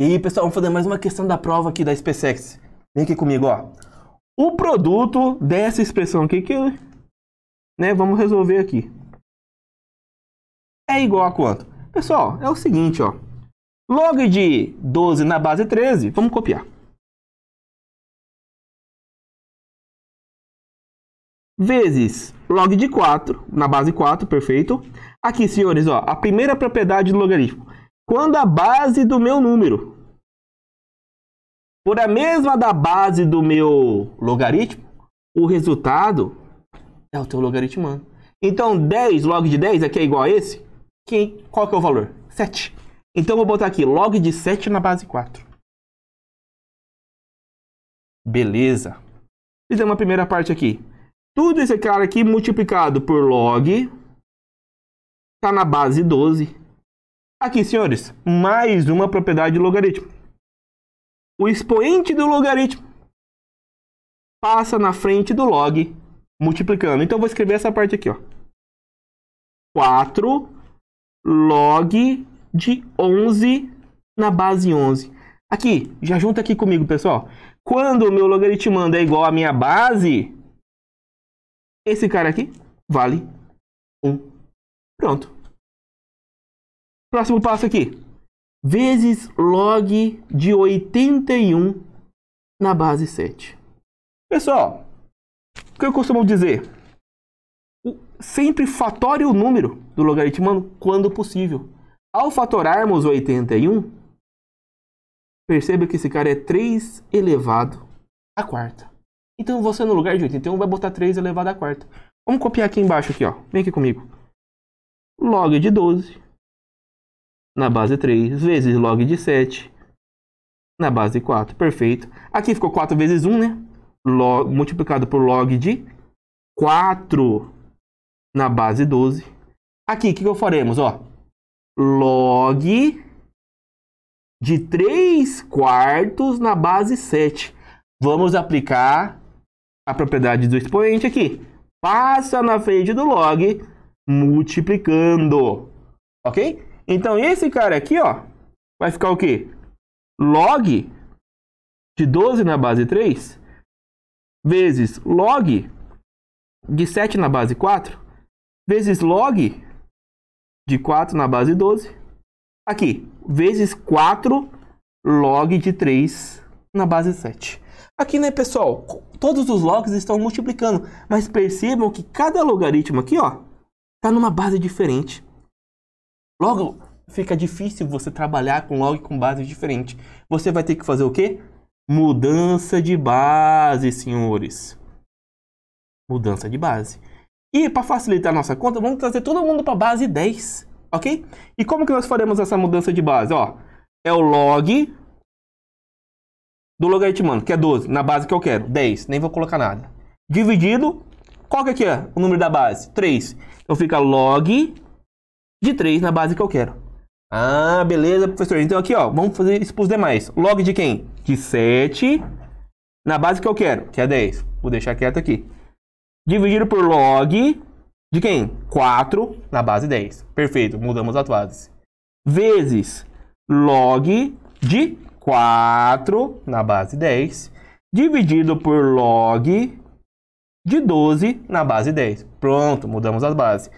E aí, pessoal, vamos fazer mais uma questão da prova aqui da SpaceX. Vem aqui comigo, ó. O produto dessa expressão aqui que né, vamos resolver aqui. É igual a quanto? Pessoal, é o seguinte, ó. Log de 12 na base 13, vamos copiar. Vezes log de 4, na base 4, perfeito. Aqui, senhores, ó, a primeira propriedade do logaritmo quando a base do meu número for a mesma da base do meu logaritmo, o resultado é o teu logaritmo. Então, 10 log de 10 aqui é igual a esse? Que, qual que é o valor? 7. Então, vou botar aqui log de 7 na base 4. Beleza. Fizemos a primeira parte aqui. Tudo esse cara aqui multiplicado por log está na base 12 Aqui, senhores, mais uma propriedade do logaritmo. O expoente do logaritmo passa na frente do log multiplicando. Então, eu vou escrever essa parte aqui. Ó. 4 log de 11 na base 11. Aqui, já junta aqui comigo, pessoal. Quando o meu logaritmo é igual à minha base, esse cara aqui vale 1. Pronto. Próximo passo aqui. Vezes log de 81 na base 7. Pessoal, o que eu costumo dizer? Sempre fatore o número do logaritmo quando possível. Ao fatorarmos 81, perceba que esse cara é 3 elevado à quarta. Então você no lugar de 81 vai botar 3 elevado à quarta. Vamos copiar aqui embaixo aqui, ó. Vem aqui comigo. Log de 12 na base 3, vezes log de 7, na base 4, perfeito. Aqui ficou 4 vezes 1, né? Log, multiplicado por log de 4 na base 12. Aqui, o que, que faremos? Ó, log de 3 quartos na base 7. Vamos aplicar a propriedade do expoente aqui. Passa na frente do log multiplicando, ok? Então, esse cara aqui, ó, vai ficar o quê? Log de 12 na base 3 vezes log de 7 na base 4 vezes log de 4 na base 12 aqui vezes 4 log de 3 na base 7. Aqui, né, pessoal, todos os logs estão multiplicando, mas percebam que cada logaritmo aqui, ó, tá numa base diferente. Logo, fica difícil você trabalhar com log com bases diferentes. Você vai ter que fazer o quê? Mudança de base, senhores. Mudança de base. E para facilitar a nossa conta, vamos trazer todo mundo para a base 10, ok? E como que nós faremos essa mudança de base? Ó, é o log do logaritmano, que é 12, na base que eu quero, 10, nem vou colocar nada. Dividido, qual que é, é o número da base? 3. Então fica log de 3 na base que eu quero. Ah, beleza, professor. Então aqui, ó, vamos fazer isso para os demais. Log de quem? De 7 na base que eu quero, que é 10. Vou deixar quieto aqui. Dividido por log de quem? 4 na base 10. Perfeito, mudamos as bases. Vezes log de 4 na base 10, dividido por log de 12 na base 10. Pronto, mudamos as bases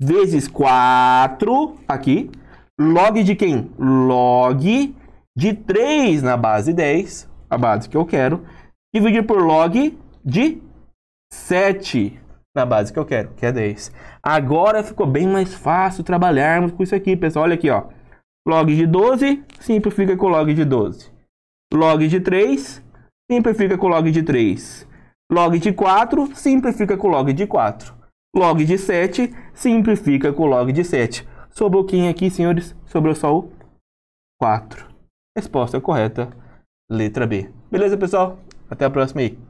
vezes 4 aqui. Log de quem? Log de 3 na base 10, a base que eu quero, dividido por log de 7 na base que eu quero, que é 10. Agora ficou bem mais fácil trabalharmos com isso aqui, pessoal. Olha aqui, ó. Log de 12, simplifica com log de 12. Log de 3, simplifica com log de 3. Log de 4, simplifica com log de 4. Log de 7 simplifica com log de 7. Sobrou quem aqui, senhores? Sobrou só o 4. Resposta correta, letra B. Beleza, pessoal? Até a próxima aí.